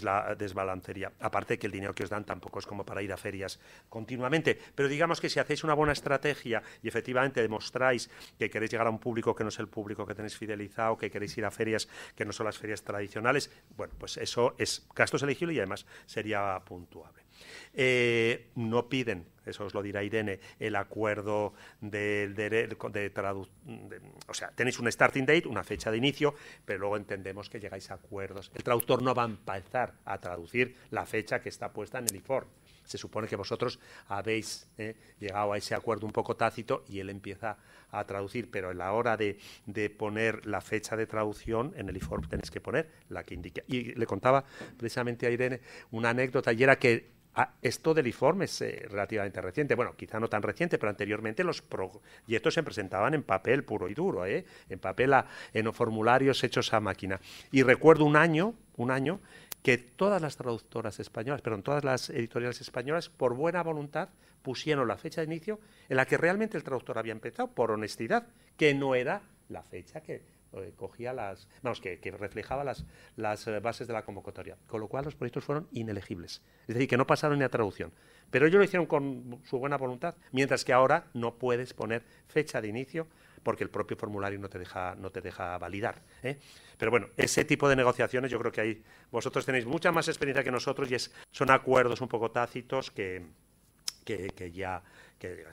la, desbalancería. Aparte que el dinero que os dan tampoco es como para ir a ferias continuamente. Pero digamos que si hacéis una buena estrategia y efectivamente demostráis que queréis llegar a un público que no es el público que tenéis fidelizado, que queréis ir a ferias que no son las ferias tradicionales, bueno, pues eso es gastos elegible y además sería puntuable. Eh, no piden, eso os lo dirá Irene, el acuerdo de, de, de, O sea, tenéis un starting date, una fecha de inicio, pero luego entendemos que llegáis a acuerdos. El traductor no va a empezar a traducir la fecha que está puesta en el IFOR. Se supone que vosotros habéis eh, llegado a ese acuerdo un poco tácito y él empieza a traducir, pero en la hora de, de poner la fecha de traducción en el IFOR tenéis que poner la que indique. Y le contaba precisamente a Irene una anécdota y era que Ah, esto del informe es eh, relativamente reciente, bueno, quizá no tan reciente, pero anteriormente los proyectos se presentaban en papel puro y duro, ¿eh? en papel, en en formularios hechos a máquina. Y recuerdo un año, un año, que todas las traductoras españolas, perdón, todas las editoriales españolas, por buena voluntad, pusieron la fecha de inicio en la que realmente el traductor había empezado, por honestidad, que no era la fecha que, eh, cogía las, vamos, que, reflejaba las, las eh, bases de la convocatoria, con lo cual los proyectos fueron inelegibles, es decir, que no pasaron ni a traducción. Pero ellos lo hicieron con su buena voluntad, mientras que ahora no puedes poner fecha de inicio porque el propio formulario no te deja, no te deja validar. ¿eh? Pero bueno, ese tipo de negociaciones yo creo que ahí vosotros tenéis mucha más experiencia que nosotros y son acuerdos un poco tácitos que, que ya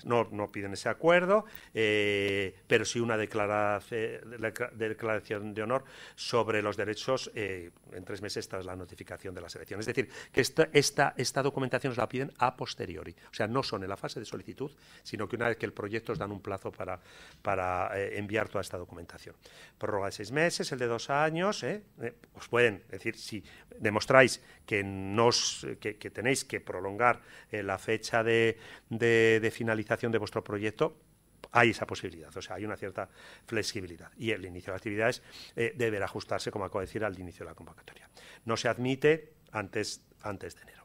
no, no piden ese acuerdo, eh, pero sí una eh, declaración de honor sobre los derechos eh, en tres meses tras la notificación de la selección. Es decir, que esta, esta, esta documentación os la piden a posteriori, o sea, no son en la fase de solicitud, sino que una vez que el proyecto os dan un plazo para, para enviar toda esta documentación. Prórroga de seis meses, el de dos años, os pueden decir, si demostráis que, nos, tenéis que prolongar la fecha de, de finalización de vuestro proyecto, hay esa posibilidad, o sea, hay una cierta flexibilidad. Y el inicio de las actividades eh, deberá ajustarse, como acabo de decir, al inicio de la convocatoria. No se admite antes, antes de enero.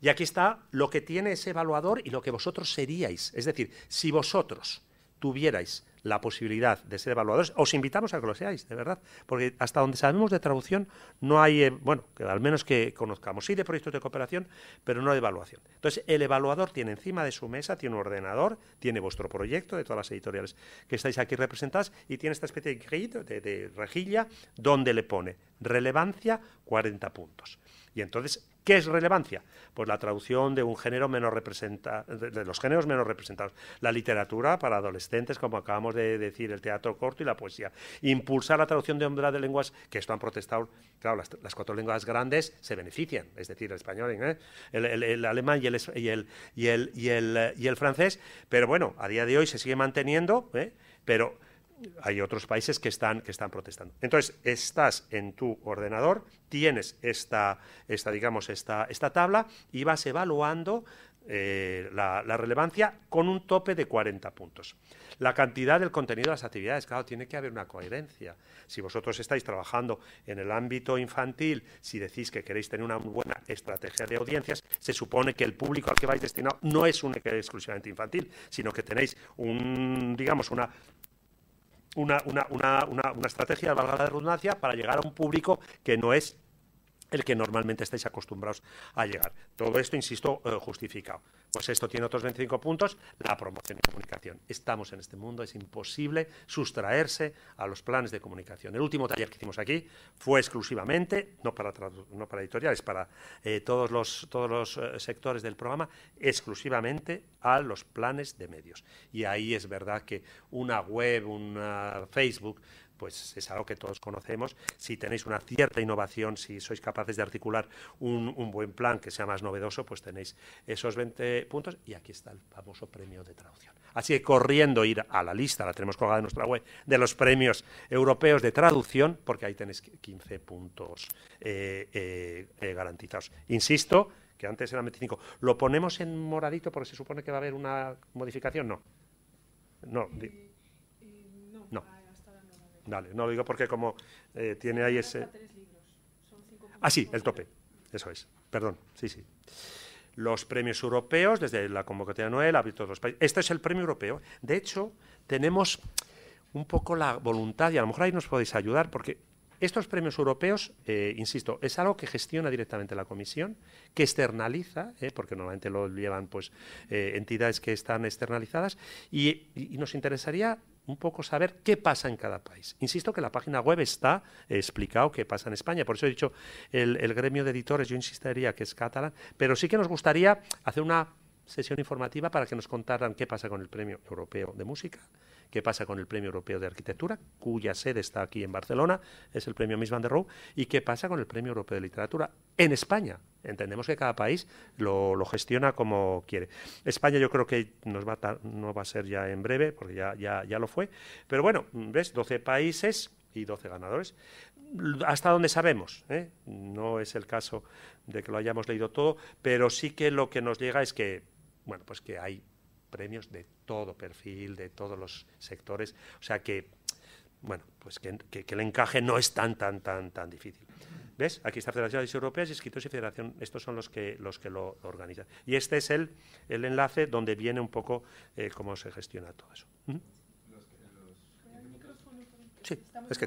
Y aquí está lo que tiene ese evaluador y lo que vosotros seríais. Es decir, si vosotros tuvierais la posibilidad de ser evaluadores, os invitamos a que lo seáis, de verdad, porque hasta donde sabemos de traducción no hay, eh, bueno, que al menos que conozcamos, sí de proyectos de cooperación, pero no de evaluación. Entonces, el evaluador tiene encima de su mesa, tiene un ordenador, tiene vuestro proyecto de todas las editoriales que estáis aquí representadas y tiene esta especie de, grid, de, de rejilla donde le pone relevancia 40 puntos. Y entonces ¿Qué es relevancia? Pues la traducción de un género menos representa, de los géneros menos representados. La literatura para adolescentes, como acabamos de decir, el teatro corto y la poesía. Impulsar la traducción de obras de lenguas, que esto han protestado, claro, las, cuatro lenguas grandes se benefician, es decir, el español, ¿eh? el, el, alemán y el, y, el, y, el, y el francés, pero bueno, a día de hoy se sigue manteniendo, ¿eh? pero hay otros países que están, que están protestando. Entonces, estás en tu ordenador, tienes esta, esta, digamos, esta, esta tabla y vas evaluando eh, la, relevancia con un tope de 40 puntos. La cantidad del contenido de las actividades, claro, tiene que haber una coherencia. Si vosotros estáis trabajando en el ámbito infantil, si decís que queréis tener una buena estrategia de audiencias, se supone que el público al que vais destinado no es un exclusivamente infantil, sino que tenéis un, digamos, una una, una, una, una estrategia, valga la redundancia, para llegar a un público que no es el que normalmente estáis acostumbrados a llegar. Todo esto, insisto, eh, justificado. Pues esto tiene otros 25 puntos, la promoción y comunicación. Estamos en este mundo, es imposible sustraerse a los planes de comunicación. El último taller que hicimos aquí fue exclusivamente, no para, no para editoriales, para eh, todos los, todos los eh, sectores del programa, exclusivamente a los planes de medios. Y ahí es verdad que una web, una Facebook, pues es algo que todos conocemos. Si tenéis una cierta innovación, si sois capaces de articular un, buen plan que sea más novedoso, pues tenéis esos 20 puntos y aquí está el famoso premio de traducción. Así que corriendo ir a la lista, la tenemos colgada en nuestra web, de los premios europeos de traducción, porque ahí tenéis 15 puntos eh, eh, eh, garantizados. Insisto, que antes eran 25. ¿Lo ponemos en moradito porque se supone que va a haber una modificación? No. No no lo digo porque como eh, tiene ahí ese... Ah, sí, el tope. Eso es. Perdón, sí, sí. Los premios europeos, desde la convocatoria de Noel, habido todos los países. Este es el premio europeo. De hecho, tenemos un poco la voluntad, y a lo mejor ahí nos podéis ayudar, porque estos premios europeos, eh, insisto, es algo que gestiona directamente la Comisión, que externaliza, eh, porque normalmente lo llevan pues, entidades que están externalizadas, y nos interesaría un poco saber qué pasa en cada país. Insisto que la página web está explicado qué pasa en España. Por eso he dicho el, el gremio de editores, yo insistiría que es catalán, pero sí que nos gustaría hacer una sesión informativa para que nos contaran qué pasa con el Premio Europeo de Música, qué pasa con el Premio Europeo de Arquitectura, cuya sede está aquí en Barcelona, es el Premio Miss Van der Rohe, y qué pasa con el Premio Europeo de Literatura en España. Entendemos que cada país lo, gestiona como quiere. España yo creo que no va a ser ya en breve, porque ya, ya, lo fue. Pero bueno, ves, 12 países y 12 ganadores. Hasta donde sabemos, ¿eh? no es el caso de que lo hayamos leído todo, pero sí que lo que nos llega es que, bueno, pues que hay premios de todo perfil, de todos los sectores. O sea que, bueno, pues que, el encaje no es tan, tan, tan, tan difícil. ¿Ves? Aquí está Federaciones Europeas y y Federación. Estos son los que, los que lo, organizan. Y este es el, enlace donde viene un poco eh, cómo se gestiona todo eso. ¿Mm? es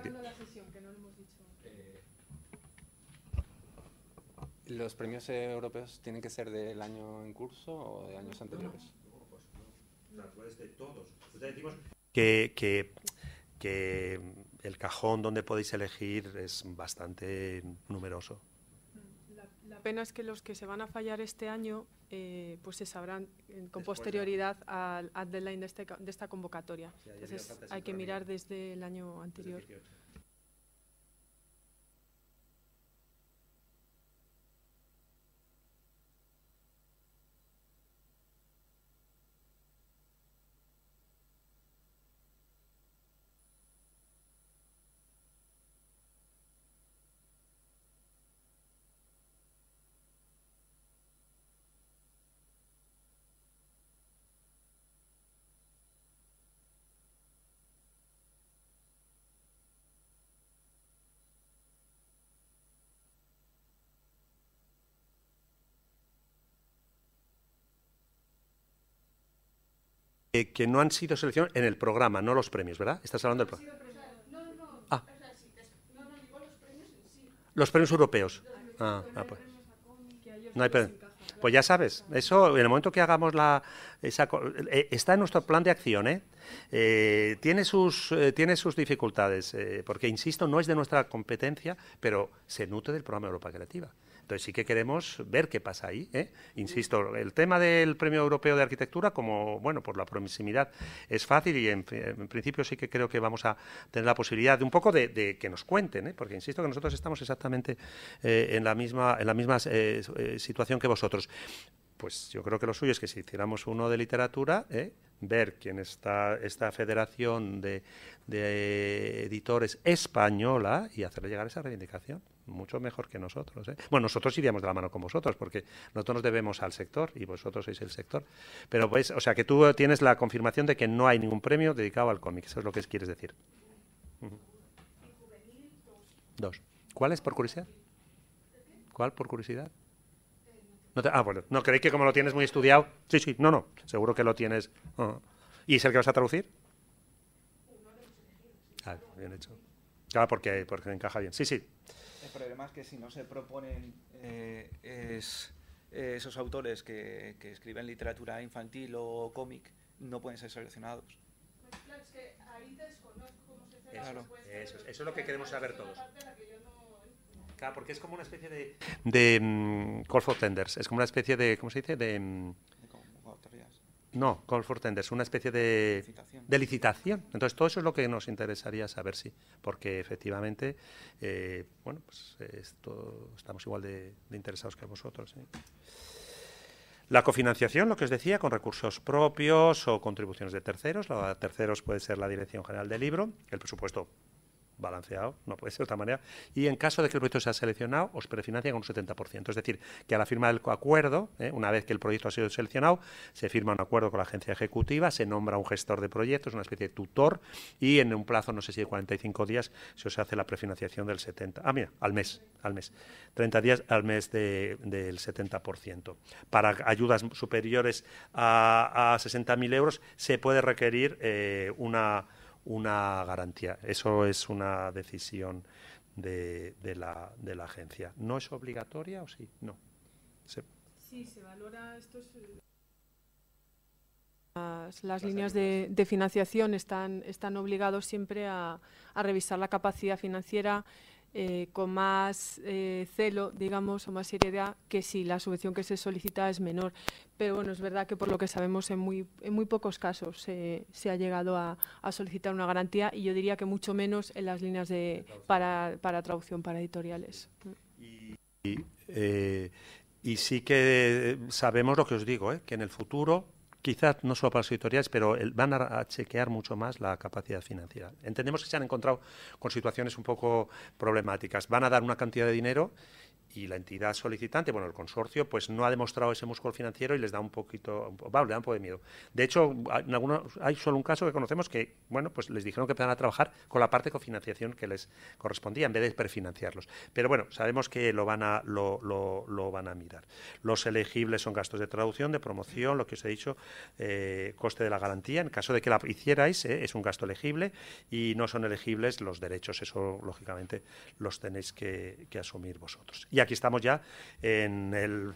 ¿Los premios europeos tienen que ser del año en curso o de años anteriores? de todos. que, que, que el cajón donde podéis elegir es bastante numeroso. La, pena es que los que se van a fallar este año eh, pues se sabrán eh, con posterioridad al, deadline de, este de esta convocatoria. Entonces hay que mirar desde el año anterior. Eh, que no han sido seleccionados en el programa, no los premios, ¿verdad? Estás hablando del programa. No, no, ah. los premios Los premios europeos. Ah, ah, pues. No hay Pues ya sabes, eso en el momento que hagamos la... Eh, está en nuestro plan de acción, ¿eh? eh tiene, sus, tiene sus dificultades, porque, insisto, no es de nuestra competencia, pero se nutre del programa Europa Creativa. Entonces sí que queremos ver qué pasa ahí. ¿eh? Insisto, el tema del Premio Europeo de Arquitectura, como bueno, por la proximidad es fácil y en, principio sí que creo que vamos a tener la posibilidad de un poco de, que nos cuenten, ¿eh? porque insisto que nosotros estamos exactamente eh, en la misma, en la misma situación que vosotros. Pues yo creo que lo suyo es que si hiciéramos uno de literatura, ver quién está esta federación de, de editores española y hacerle llegar esa reivindicación mucho mejor que nosotros. ¿eh? Bueno, nosotros iríamos de la mano con vosotros, porque nosotros nos debemos al sector y vosotros sois el sector. Pero pues, o sea, que tú tienes la confirmación de que no hay ningún premio dedicado al cómic, eso es lo que quieres decir. Dos. ¿Cuál es por curiosidad? ¿Cuál por curiosidad? No ah, bueno, no creéis que como lo tienes muy estudiado. Sí, sí, no, no, seguro que lo tienes. Ah. ¿Y es el que vas a traducir? Ah, bien hecho. Claro, ah, porque, porque encaja bien. Sí, sí problema es que si no se proponen eh, eh, esos autores que, escriben literatura infantil o cómic, no pueden ser seleccionados. Pues claro, es eso, es lo que queremos saber todos. Claro, porque es como una especie de... De mm, Call for Tenders, es como una especie de, ¿cómo se dice? De... Mm, no, call for es una especie de licitación. Entonces, todo eso es lo que nos interesaría saber, si, porque efectivamente, eh, bueno, pues, estamos igual de, interesados que vosotros. ¿eh? La cofinanciación, lo que os decía, con recursos propios o contribuciones de terceros. La de terceros puede ser la Dirección General del Libro, el presupuesto balanceado, no puede ser de otra manera, y en caso de que el proyecto sea seleccionado, os con un 70%. Es decir, que a la firma del acuerdo, ¿eh? una vez que el proyecto ha sido seleccionado, se firma un acuerdo con la agencia ejecutiva, se nombra un gestor de proyectos, una especie de tutor, y en un plazo, no sé si de 45 días, se os hace la prefinanciación del 70%. Ah, mira, al mes, al mes. 30 días al mes del 70%. Para ayudas superiores a, 60.000 euros se puede requerir eh, una una garantía. Eso es una decisión de, de, la, de la agencia. ¿No es obligatoria o sí? No. Sí, se valora eh, Las, líneas de, de, financiación están, están obligados siempre a, a revisar la capacidad financiera, eh, con más eh, celo, digamos, o más seriedad que si la subvención que se solicita es menor. Pero bueno, es verdad que por lo que sabemos en muy, pocos casos se ha llegado a, solicitar una garantía y yo diría que mucho menos en las líneas de, para, para traducción, para editoriales. y eh, sí que sabemos lo que os digo, que en el futuro quizás no solo para las editoriales, pero van a, chequear mucho más la capacidad financiera. Entendemos que se han encontrado con situaciones un poco problemáticas. Van a dar una cantidad de dinero y la entidad solicitante, bueno, el consorcio, pues no ha demostrado ese músculo financiero y les da un poquito, va, le da un poco de miedo. De hecho, hay solo un caso que conocemos que, bueno, pues les dijeron que empezaran a trabajar con la parte de cofinanciación que les correspondía en vez de prefinanciarlos. Pero bueno, sabemos que lo van a, lo, van a mirar. Los elegibles son gastos de traducción, de promoción, lo que os he dicho, eh, coste de la garantía, en caso de que la hicierais, eh, es un gasto elegible y no son elegibles los derechos, eso lógicamente los tenéis que, que asumir vosotros aquí estamos ya en el,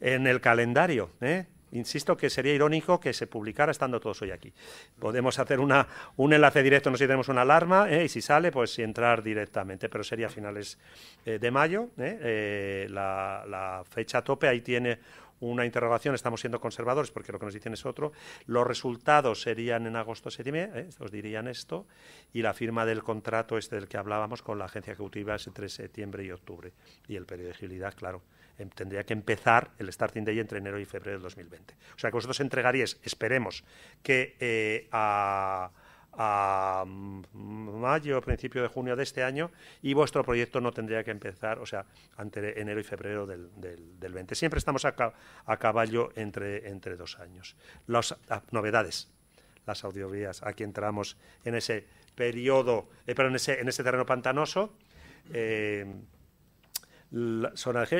en el calendario. ¿eh? Insisto que sería irónico que se publicara estando todos hoy aquí. Podemos hacer una, un enlace directo, no sé si tenemos una alarma, ¿eh? y si sale, pues entrar directamente, pero sería a finales eh, de mayo. la, fecha tope, ahí tiene una interrogación, estamos siendo conservadores porque lo que nos dicen es otro, los resultados serían en agosto, septiembre, ¿eh? os dirían esto, y la firma del contrato este del que hablábamos con la agencia ejecutiva es entre septiembre y octubre, y el periodo de agilidad, claro, em, tendría que empezar el starting day entre enero y febrero del 2020. O sea que vosotros entregaríais, esperemos, que eh, a a mayo, principio de junio de este año, y vuestro proyecto no tendría que empezar, o sea, entre enero y febrero del, del, 20. Siempre estamos a, a, caballo entre, entre dos años. Las ah, novedades, las audiovías, aquí entramos en ese periodo, eh, pero en ese, terreno pantanoso. Eh,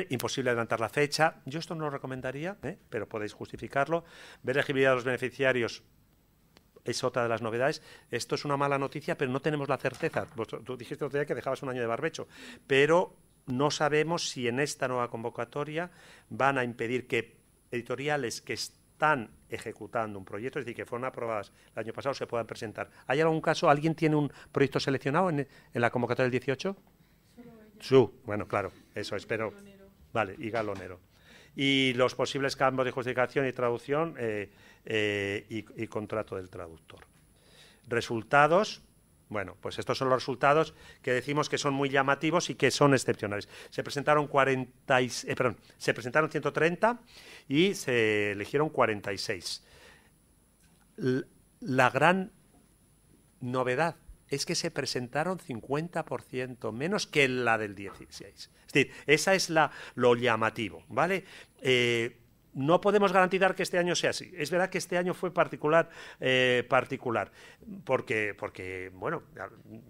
imposible adelantar la fecha. Yo esto no lo recomendaría, ¿eh? pero podéis justificarlo. Ver elegibilidad de los beneficiarios es otra de las novedades. Esto es una mala noticia, pero no tenemos la certeza. tú dijiste que dejabas un año de barbecho, pero no sabemos si en esta nueva convocatoria van a impedir que editoriales que están ejecutando un proyecto, es decir, que fueron aprobadas el año pasado, se puedan presentar. ¿Hay algún caso, alguien tiene un proyecto seleccionado en, la convocatoria del 18? Su, bueno, claro, eso espero. Vale, y galonero y los posibles cambios de justificación y traducción eh, eh, y, contrato del traductor. Resultados. Bueno, pues estos son los resultados que decimos que son muy llamativos y que son excepcionales. Se presentaron, 40 eh, se presentaron 130 y se eligieron 46. La gran novedad es que se presentaron 50% menos que la del 16. Es decir, esa es la, lo llamativo, ¿vale? Eh, no podemos garantizar que este año sea así. Es verdad que este año fue particular, eh, particular, porque, porque, bueno,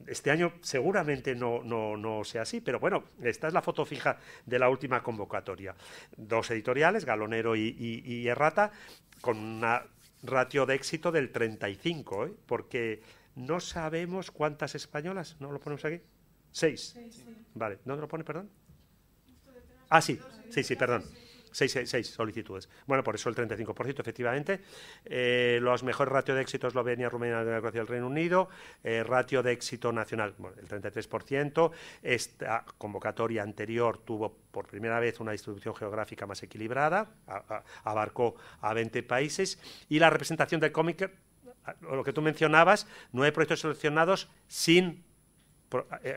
este año seguramente no, no, sea así, pero bueno, esta es la foto fija de la última convocatoria. Dos editoriales, Galonero y, Errata, con una ratio de éxito del 35, ¿eh? porque no sabemos cuántas españolas, ¿no lo ponemos aquí? Seis. Vale, ¿dónde lo pone, perdón? Ah, sí, sí, sí, perdón. Seis, solicitudes. Bueno, por eso el 35%, efectivamente. Eh, los mejores ratios de éxito Eslovenia, Rumania, Democracia el Reino Unido. Eh, ratio de éxito nacional, el 33%. Esta convocatoria anterior tuvo por primera vez una distribución geográfica más equilibrada, abarcó a 20 países. Y la representación del cómic lo que tú mencionabas, nueve proyectos seleccionados sin eh, eh,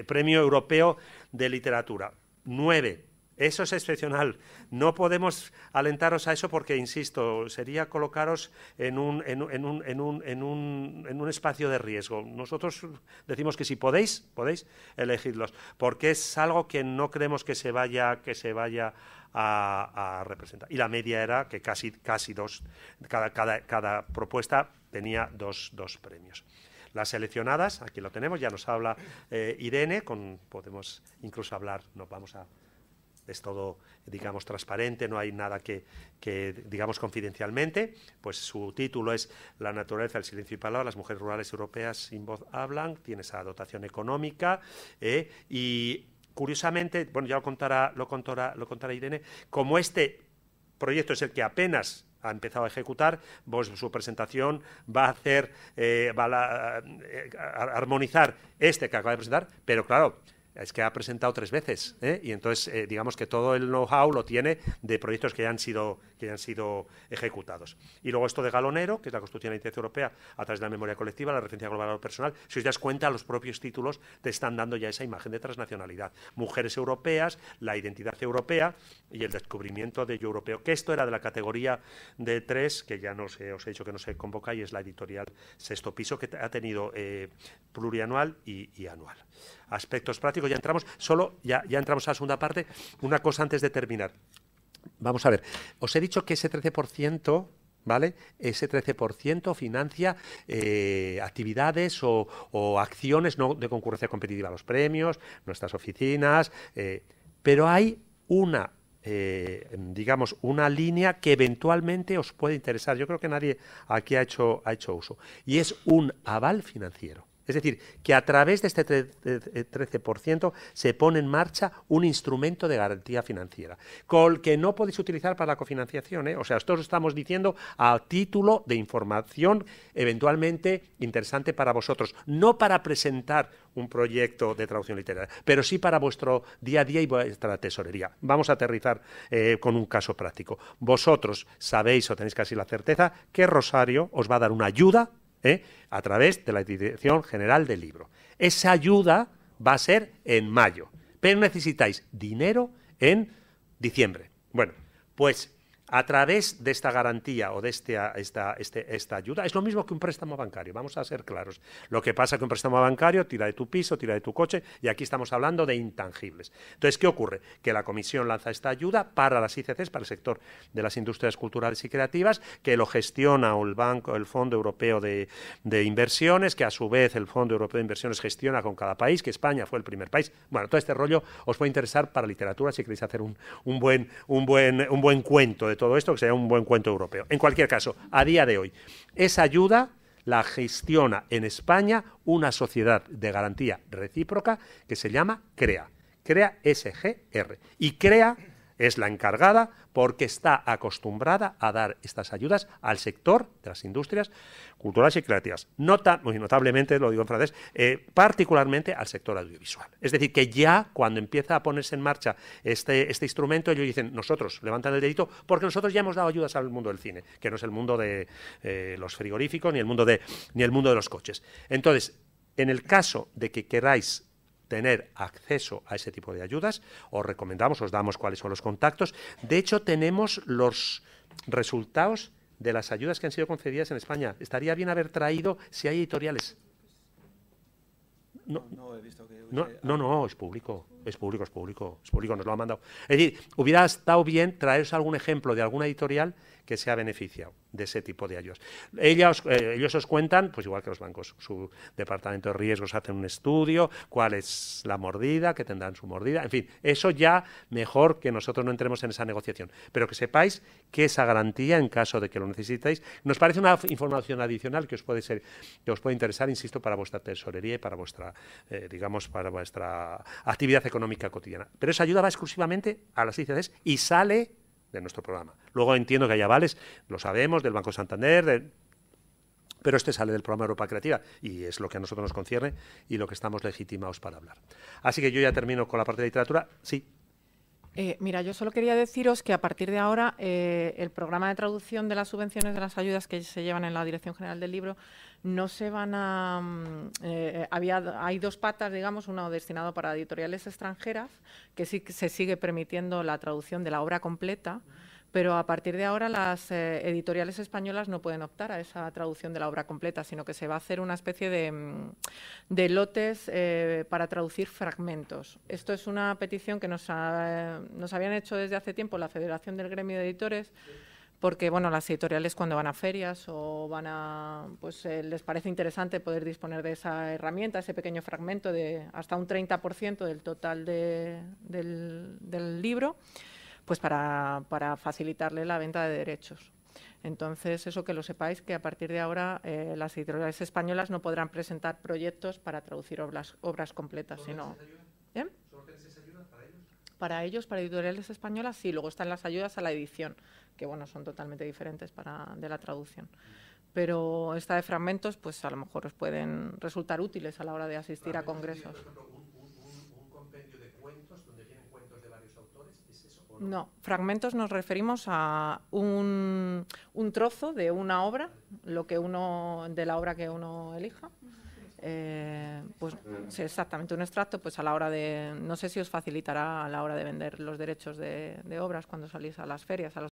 eh, premio europeo de literatura. Nueve. Eso es excepcional. No podemos alentaros a eso porque, insisto, sería colocaros en un, en, en, un, en un, un, espacio de riesgo. Nosotros decimos que si podéis, podéis elegirlos, porque es algo que no creemos que se vaya, que se vaya a, representar. Y la media era que casi, casi dos, cada, propuesta tenía dos, premios las seleccionadas, aquí lo tenemos, ya nos habla eh, Irene, con, podemos incluso hablar, nos vamos a es todo, digamos, transparente, no hay nada que, digamos, confidencialmente. Pues su título es La naturaleza, el silencio y palabra, las mujeres rurales europeas sin voz hablan, tiene esa dotación económica eh, y curiosamente, bueno, ya lo contará, lo contará, lo contará Irene, como este proyecto es el que apenas ha empezado a ejecutar, vos su presentación va a hacer, eh, va eh, a armonizar este que acaba de presentar, pero claro, es que ha presentado tres veces ¿eh? y entonces eh, digamos que todo el know-how lo tiene de proyectos que ya han sido que han sido ejecutados y luego esto de galonero que es la construcción de la identidad europea a través de la memoria colectiva la referencia global al personal si os das cuenta los propios títulos te están dando ya esa imagen de transnacionalidad mujeres europeas la identidad europea y el descubrimiento de yo europeo que esto era de la categoría de tres que ya no os he dicho que no se convoca y es la editorial sexto piso que ha tenido eh, plurianual y anual aspectos prácticos. Ya entramos, solo, ya, entramos a la segunda parte. Una cosa antes de terminar. Vamos a ver, os he dicho que ese 13%... ¿Vale? Ese 13% financia eh, actividades o, acciones no de concurrencia competitiva, los premios, nuestras oficinas, eh, pero hay una eh, digamos, una línea que eventualmente os puede interesar. Yo creo que nadie aquí ha hecho, ha hecho uso. Y es un aval financiero. Es decir, que a través de este 13% eh, se pone en marcha un instrumento de garantía financiera, con que no podéis utilizar para la cofinanciación. ¿eh? O sea, esto os estamos diciendo a título de información eventualmente interesante para vosotros, no para presentar un proyecto de traducción literaria, pero sí para vuestro día a día y vuestra tesorería. Vamos a aterrizar eh, con un caso práctico. Vosotros sabéis o tenéis casi la certeza que Rosario os va a dar una ayuda ¿eh? a través de la Dirección General del Libro. Esa ayuda va a ser en mayo, pero necesitáis dinero en diciembre. Bueno, pues a través de esta garantía o de este, esta, este, esta ayuda, es lo mismo que un préstamo bancario, vamos a ser claros. Lo que pasa es que un préstamo bancario tira de tu piso, tira de tu coche, y aquí estamos hablando de intangibles. Entonces, ¿qué ocurre? Que la Comisión lanza esta ayuda para las ICCs, para el sector de las industrias culturales y creativas, que lo gestiona el Banco, el Fondo Europeo de, Inversiones, que a su vez el Fondo Europeo de Inversiones gestiona con cada país, que España fue el primer país. Bueno, todo este rollo os puede interesar para literatura si queréis hacer un, buen, un, buen, un buen cuento de todo esto, que sea un buen cuento europeo. En cualquier caso, a día de hoy, esa ayuda la gestiona en España una sociedad de garantía recíproca que se llama CREA, CREA SGR. Y CREA es la encargada porque está acostumbrada a dar estas ayudas al sector de las industrias culturales y creativas. Nota, muy notablemente, lo digo en francés, eh, particularmente al sector audiovisual. Es decir, que ya cuando empieza a ponerse en marcha este, este instrumento, ellos dicen, nosotros levantan el dedito porque nosotros ya hemos dado ayudas al mundo del cine, que no es el mundo de eh, los frigoríficos ni el mundo de, ni el mundo de los coches. Entonces, en el caso de que queráis tener acceso a ese tipo de ayudas. Os recomendamos, os damos cuáles son los contactos. De hecho, tenemos los resultados de las ayudas que han sido concedidas en España. Estaría bien haber traído si hay editoriales. No, no, es público. Es público, es público, es público, nos lo ha mandado. Es decir, hubiera estado bien traeros algún ejemplo de alguna editorial que se ha beneficiado de ese tipo de ayudas. Ellos, eh, ellos os cuentan, pues igual que los bancos, su departamento de riesgos hacen un estudio, cuál es la mordida, que tendrán su mordida, en fin, eso ya mejor que nosotros no entremos en esa negociación, pero que sepáis que esa garantía, en caso de que lo necesitéis, nos parece una información adicional que os puede ser, que os puede interesar, insisto, para vuestra tesorería y para vuestra, eh, digamos, para vuestra actividad económica cotidiana. Pero esa ayuda va exclusivamente a las ICDs y sale de nuestro programa. Luego entiendo que hay avales, lo sabemos, del Banco Santander, pero este sale del programa Europa Creativa y es lo que a nosotros nos concierne y lo que estamos legitimados para hablar. Así que yo ya termino con la parte de literatura. Sí, eh, mira, yo solo quería deciros que a partir de ahora eh, el programa de traducción de las subvenciones de las ayudas que se llevan en la Dirección General del Libro no se van a... Mm, eh, hay dos patas, digamos, uno destinado para editoriales extranjeras, que sí se sigue permitiendo la traducción de la obra completa pero a partir de ahora las eh, editoriales españolas no pueden optar a esa traducción de la obra completa, sino que se va a hacer una especie de, mm, lotes eh, para traducir fragmentos. Esto es una petición que nos, habían hecho desde hace tiempo la Federación del Gremio de Editores porque bueno, las editoriales cuando van a ferias o van a, pues eh, les parece interesante poder disponer de esa herramienta, ese pequeño fragmento de hasta un 30% del total del libro pues para, facilitarle la venta de derechos. Entonces, eso que lo sepáis, que a partir de ahora eh, las editoriales españolas no podrán presentar proyectos para traducir obras, obras completas, sino... ayudas ¿Eh? para ellos? Para ellos, para editoriales españolas, sí. Luego están las ayudas a la edición, que bueno, son totalmente diferentes para, de la traducción. Mm. Pero esta de fragmentos, pues a lo mejor os pueden resultar útiles a la hora de asistir ah, a congresos. No, fragmentos nos referimos a un, trozo de una obra, lo que uno de la obra que uno elija. Eh, pues exactamente un extracto, pues a la hora de, no sé si os facilitará a la hora de vender los derechos de, de obras cuando salís a las ferias, a